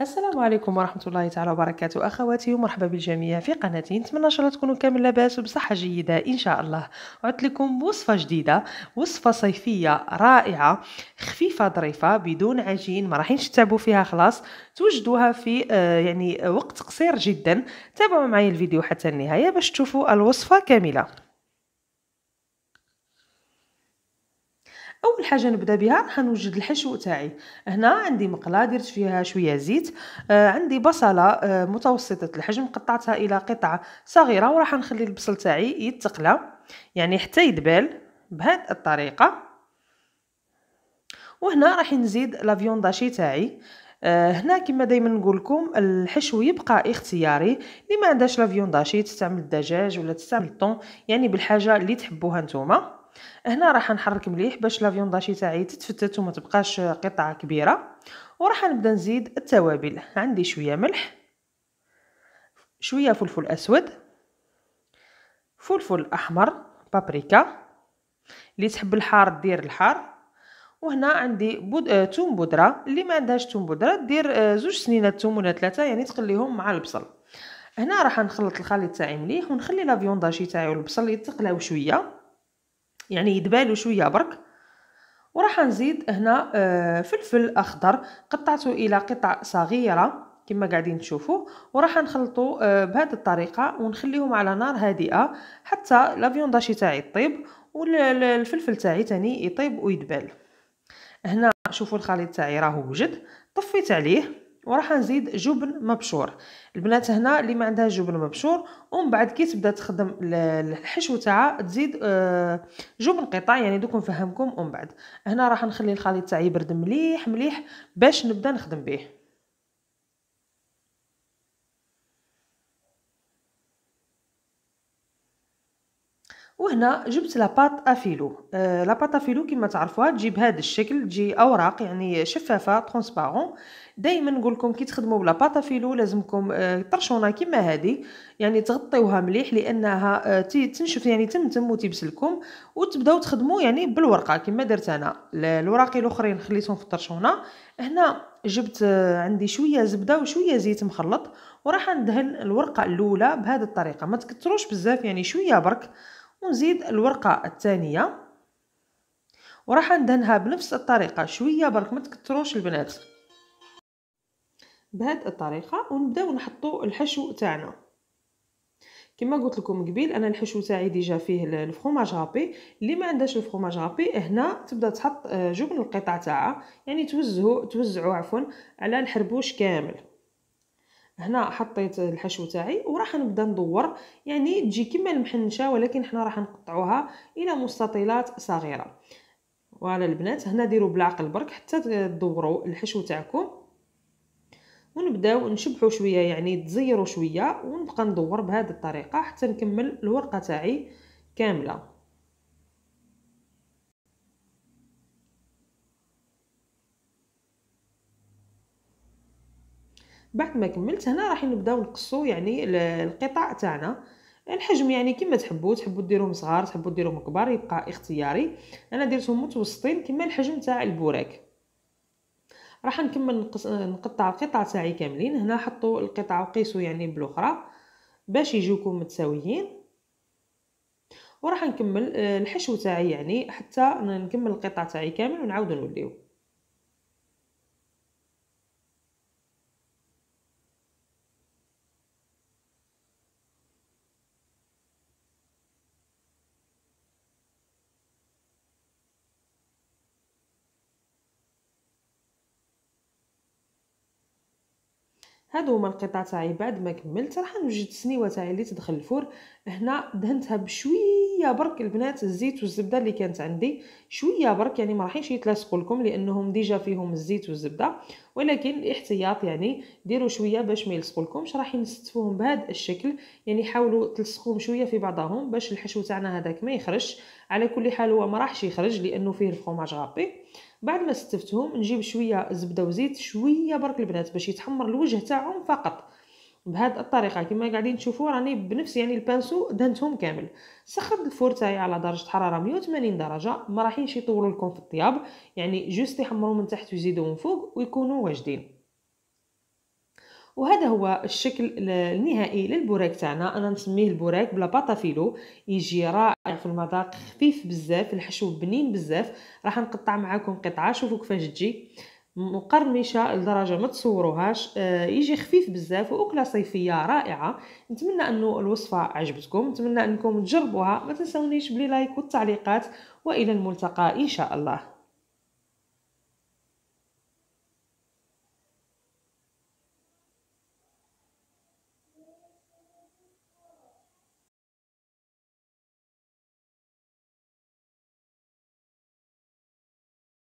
السلام عليكم ورحمة الله تعالى وبركاته أخواتي ومرحبا بالجميع في قناتي نتمنى إن شاء الله تكونوا كامل لاباس وبصحة جيدة إن شاء الله عدت لكم وصفه جديدة وصفة صيفية رائعة خفيفة ظريفة بدون عجين ما راحينش تتعبوا فيها خلاص توجدوها في آه، يعني وقت قصير جدا تابعوا معي الفيديو حتى النهاية باش تشوفوا الوصفة كاملة اول حاجه نبدا بها نوجد الحشو تاعي هنا عندي مقله درت فيها شويه زيت آه عندي بصله آه متوسطه الحجم قطعتها الى قطع صغيره وراح نخلي البصل تاعي يتقلى يعني حتى يدبل بهذه الطريقه وهنا راح نزيد لافيون داشي تاعي آه، هنا كما دائما نقول لكم الحشو يبقى اختياري اللي ما عندهاش لافيون داشي تستعمل الدجاج ولا تستعمل الطون يعني بالحاجه اللي تحبوها نتوما هنا راح نحرك مليح باش لافيونداشي تاعي تتفتت وما تبقاش قطعه كبيره وراح نبدا نزيد التوابل عندي شويه ملح شويه فلفل اسود فلفل احمر بابريكا اللي تحب الحار دير الحار وهنا عندي بود... آه، توم بودره اللي ما عندهاش توم بودره دير آه، زوج سنينات توم ولا ثلاثه يعني تقليهم مع البصل هنا راح نخلط الخليط تاعي مليح ونخلي لافيونداشي تاعي والبصل يتقلاو شويه يعني يدبالو شويه برك وراح نزيد هنا آه، فلفل اخضر قطعته الى قطع صغيره كما قاعدين تشوفوا وراح نخلطو آه، بهذه الطريقه ونخليهم على نار هادئه حتى لافيونداشي تاعي طيب والفلفل تاعي تاني يطيب ويدبال هنا شوفوا الخليط تاعي راهو وجد طفيت عليه وراح نزيد جبن مبشور البنات هنا اللي ما عندها جبن مبشور ومن بعد كي تبدا تخدم الحشو تاعها تزيد آه، جبن قطع يعني دوك نفهمكم ومن بعد هنا راح نخلي الخليط تاعي يبرد مليح مليح باش نبدا نخدم به وهنا جبت لاباط افيلو آه لاباط افيلو كما تعرفوها تجي بهذا الشكل تجي اوراق يعني شفافه ترونسبارون دائما نقول لكم كي تخدموا بلاباط افيلو لازمكم آه طرشونه كما هذه يعني تغطيوها مليح لانها آه، تنشف يعني تمتم لكم وتبداو تخدموا يعني بالورقه كما درت انا الوراقي الاخرين خليتهم في الطرشونه هنا جبت آه، عندي شويه زبده وشويه زيت مخلط وراح ندهن الورقه الاولى بهذه الطريقه ما تكتروش بزاف يعني شويه برك ونزيد الورقة الثانية وراح ندهنها بنفس الطريقة شوية برك ما تكتروش البنات بهاد الطريقة ونبداو نحطو الحشو تاعنا كما قلت لكم قبيل انا الحشو تاعي ديجا فيه الفروماج غابي اللي ما عندهاش الفرomage غابي هنا تبدا تحط آه، جبن القطع تاعها يعني توزعو توزعو عفوا على الحربوش كامل هنا حطيت الحشو تاعي وراح نبدا ندور يعني تجي كما المحنشه ولكن حنا راح نقطعوها الى مستطيلات صغيره فوالا البنات هنا ديروا بالعقل برك حتى تدوروا الحشو تاعكم ونبداو نشبحوا شويه يعني تزيروا شويه ونبقى ندور بهذه الطريقه حتى نكمل الورقه تاعي كامله بعد ما كملت هنا راح نبداو نقصو يعني القطع تاعنا الحجم يعني كما تحبوا تحبوا ديروهم صغار تحبوا ديروهم كبار يبقى اختياري انا درتهم متوسطين كما الحجم تاع البوراك راح نكمل نقطع القطع تاعي كاملين هنا حطوا القطع وقيسوا يعني بالاخرى باش يجوكم متساويين وراح نكمل آه، الحشو تاعي يعني حتى نكمل القطع تاعي كامل ونعاود نوليو هادو هما القطع تاعي بعد ما كملت راح نوجد السنيوه تاعي اللي تدخل الفرن هنا دهنتها بشويه برك البنات الزيت والزبده اللي كانت عندي شويه برك يعني ما راحينش يتلاصقوا لكم لانهم ديجا فيهم الزيت والزبده ولكن الاحتياط يعني ديروا شويه باش ما يلصقوا لكمش راح نستفوهم بهذا الشكل يعني حاولوا تلصقوهم شويه في بعضهم باش الحشو تاعنا هذاك ما يخرج على كل حال هو ما راحش يخرج لانه فيه الفرماج غابي بعد ما ستفتهم نجيب شويه زبده وزيت شويه برك البنات باش يتحمر الوجه تاعهم فقط بهاد الطريقه كما قاعدين تشوفوا راني بنفس يعني البانسو دهنتهم كامل سخنت الفور تاعي على درجه حراره 180 درجه ما راحينش يطولوا لكم في الطياب يعني جوست يحمروا من تحت ويزيدوا من فوق ويكونوا واجدين وهذا هو الشكل النهائي للبوراك تاعنا انا نسميه البوراك بلا فيلو يجي رائع في المذاق خفيف بزاف الحشو بنين بزاف راح نقطع معاكم قطعه شوفوا كيفاش تجي مقرمشه لدرجه ما تصوروهاش آه، يجي خفيف بزاف واكله صيفيه رائعه نتمنى انه الوصفه عجبتكم نتمنى انكم تجربوها ما تنسونيش بلي لايك والتعليقات والى الملتقى ان شاء الله